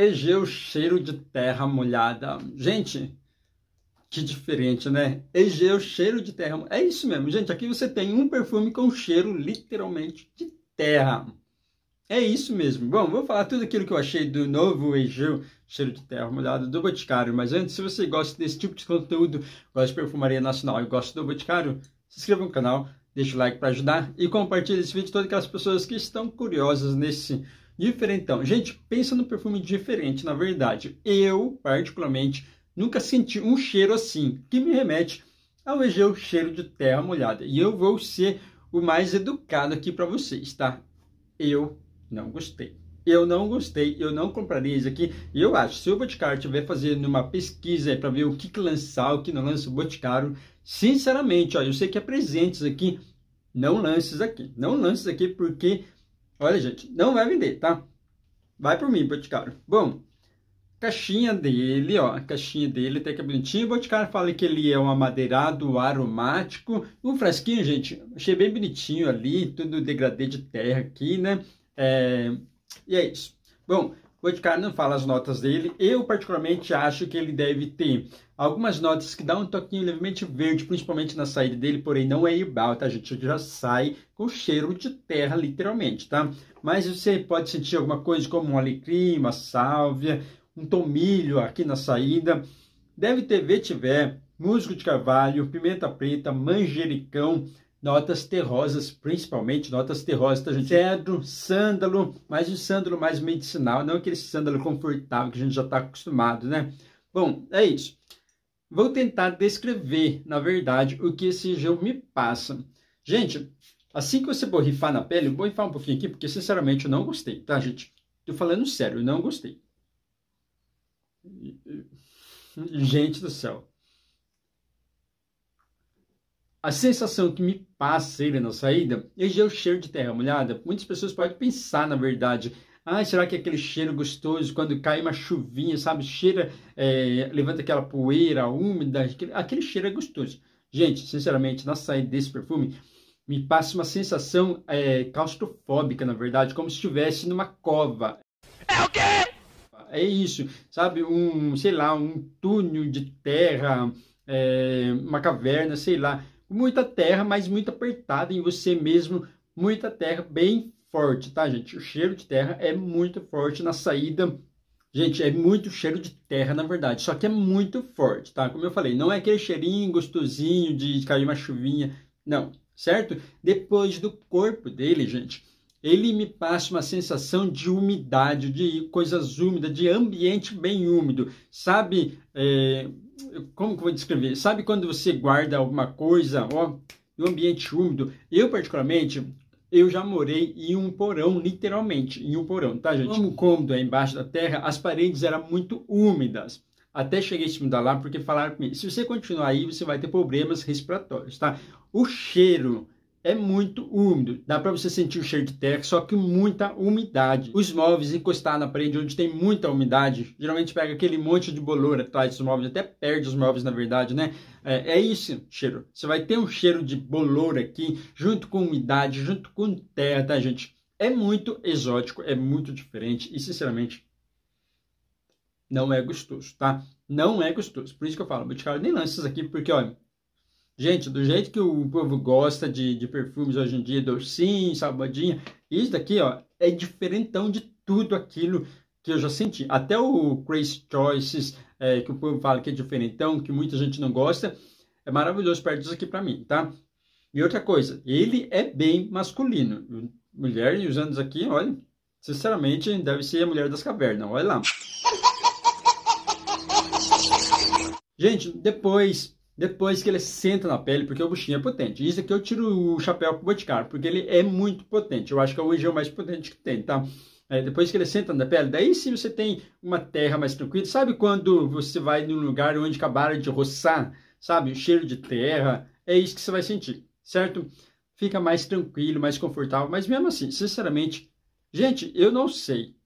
Egeu cheiro de terra molhada. Gente, que diferente, né? Egeu cheiro de terra. É isso mesmo, gente. Aqui você tem um perfume com cheiro literalmente de terra. É isso mesmo. Bom, vou falar tudo aquilo que eu achei do novo Egeu cheiro de terra molhada do Boticário. Mas antes, se você gosta desse tipo de conteúdo, gosta de perfumaria nacional e gosta do Boticário, se inscreva no canal, deixa o like para ajudar e compartilhe esse vídeo com todas aquelas pessoas que estão curiosas nesse Diferentão. Gente, pensa no perfume diferente, na verdade. Eu, particularmente, nunca senti um cheiro assim, que me remete ao Egeu cheiro de terra molhada. E eu vou ser o mais educado aqui para vocês, tá? Eu não gostei. Eu não gostei, eu não compraria isso aqui. E eu acho, se o Boticário estiver fazendo uma pesquisa para ver o que, que lançar, o que não lança o Boticário, sinceramente, ó, eu sei que é presentes aqui, não lances aqui. Não lances aqui porque Olha, gente, não vai vender, tá? Vai por mim, Boticário. Bom, caixinha dele, ó, a caixinha dele tem tá que é bonitinho. O Boticário fala que ele é um amadeirado aromático. Um frasquinho, gente, achei bem bonitinho ali, tudo degradê de terra aqui, né? É... E é isso. Bom, o Edgar não fala as notas dele. Eu, particularmente, acho que ele deve ter algumas notas que dá um toquinho levemente verde, principalmente na saída dele, porém não é igual, tá, gente? Ele já sai com cheiro de terra, literalmente, tá? Mas você pode sentir alguma coisa como um alecrim, uma sálvia, um tomilho aqui na saída. Deve ter vetiver, musgo de carvalho, pimenta preta, manjericão, notas terrosas, principalmente notas terrosas, tá, gente? Cedro, sândalo, mas um sândalo mais medicinal, não aquele sândalo confortável que a gente já está acostumado, né? Bom, é isso. Vou tentar descrever, na verdade, o que esse gel me passa. Gente, assim que você borrifar na pele, vou borrifar um pouquinho aqui, porque sinceramente eu não gostei, tá, gente? Tô falando sério, eu não gostei. Gente do céu. A sensação que me passa ele na saída é já o cheiro de terra molhada. Muitas pessoas podem pensar, na verdade, ah, será que é aquele cheiro gostoso quando cai uma chuvinha, sabe? Cheira, é, levanta aquela poeira úmida, aquele, aquele cheiro é gostoso. Gente, sinceramente, na saída desse perfume, me passa uma sensação é, claustrofóbica, na verdade, como se estivesse numa cova. É o quê? É isso, sabe? Um, sei lá, um túnel de terra, é, uma caverna, sei lá. Muita terra, mas muito apertada em você mesmo. Muita terra bem forte, tá, gente? O cheiro de terra é muito forte na saída. Gente, é muito cheiro de terra, na verdade, só que é muito forte, tá? Como eu falei, não é aquele cheirinho gostosinho de cair uma chuvinha, não, certo? Depois do corpo dele, gente, ele me passa uma sensação de umidade, de coisas úmidas, de ambiente bem úmido. Sabe, é, como que eu vou descrever? Sabe quando você guarda alguma coisa, ó, no ambiente úmido? Eu, particularmente, eu já morei em um porão, literalmente, em um porão, tá, gente? Como o cômodo é embaixo da terra, as paredes eram muito úmidas. Até cheguei a mudar lá porque falaram comigo, se você continuar aí, você vai ter problemas respiratórios, tá? O cheiro é muito úmido. Dá para você sentir o cheiro de terra, só que muita umidade. Os móveis encostados na parede, onde tem muita umidade, geralmente pega aquele monte de bolor atrás dos móveis, até perde os móveis, na verdade, né? É, é isso, cheiro. Você vai ter um cheiro de bolor aqui, junto com umidade, junto com terra, tá, gente? É muito exótico, é muito diferente e, sinceramente, não é gostoso, tá? Não é gostoso. Por isso que eu falo, Boticário nem lança isso aqui, porque, olha, Gente, do jeito que o povo gosta de, de perfumes hoje em dia, docinho, sabadinha, isso daqui, ó, é diferentão de tudo aquilo que eu já senti. Até o Crazy Choices, é, que o povo fala que é diferentão, que muita gente não gosta, é maravilhoso perto disso aqui pra mim, tá? E outra coisa, ele é bem masculino. Mulher usando isso aqui, olha, sinceramente, deve ser a mulher das cavernas, olha lá. Gente, depois depois que ele senta na pele, porque o buchinho é potente. Isso aqui eu tiro o chapéu pro Boticário, porque ele é muito potente. Eu acho que é o gel mais potente que tem, tá? É, depois que ele senta na pele, daí sim você tem uma terra mais tranquila. Sabe quando você vai num lugar onde acabaram de roçar, sabe? O cheiro de terra, é isso que você vai sentir, certo? Fica mais tranquilo, mais confortável, mas mesmo assim, sinceramente, gente, eu não sei.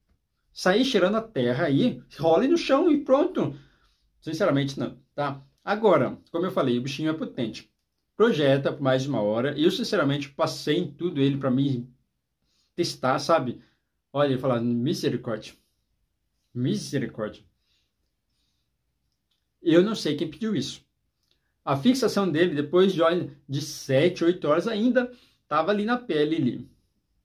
Sair cheirando a terra aí, role no chão e pronto. Sinceramente, não, tá? Agora, como eu falei, o bichinho é potente. Projeta por mais de uma hora. Eu, sinceramente, passei em tudo ele para mim testar, sabe? Olha, ele falar misericórdia. Misericórdia. Eu não sei quem pediu isso. A fixação dele, depois de, olha, de 7, 8 horas, ainda estava ali na pele. Ali.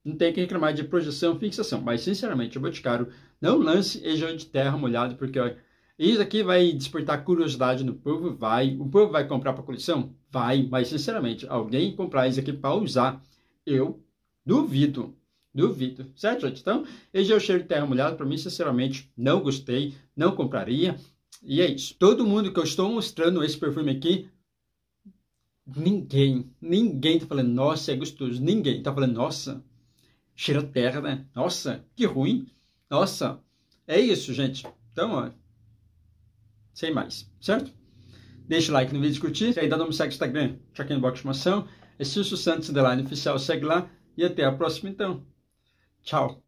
Não tem que reclamar de projeção fixação. Mas, sinceramente, o Boticário não lance região de terra molhada, porque... Olha, isso aqui vai despertar curiosidade no povo? Vai. O povo vai comprar para coleção? Vai. Mas, sinceramente, alguém comprar isso aqui para usar? Eu duvido. Duvido, certo, gente? Então, esse é o cheiro de terra molhada. Para mim, sinceramente, não gostei, não compraria. E é isso. Todo mundo que eu estou mostrando esse perfume aqui, ninguém, ninguém está falando, nossa, é gostoso. Ninguém está falando, nossa, cheira terra, né? Nossa, que ruim. Nossa, é isso, gente. Então, olha sem mais, certo? Deixa o like no vídeo, curtir, e aí dá nome segue o Instagram, check de informação, é Silvio Santos, Line oficial, segue lá, e até a próxima então. Tchau!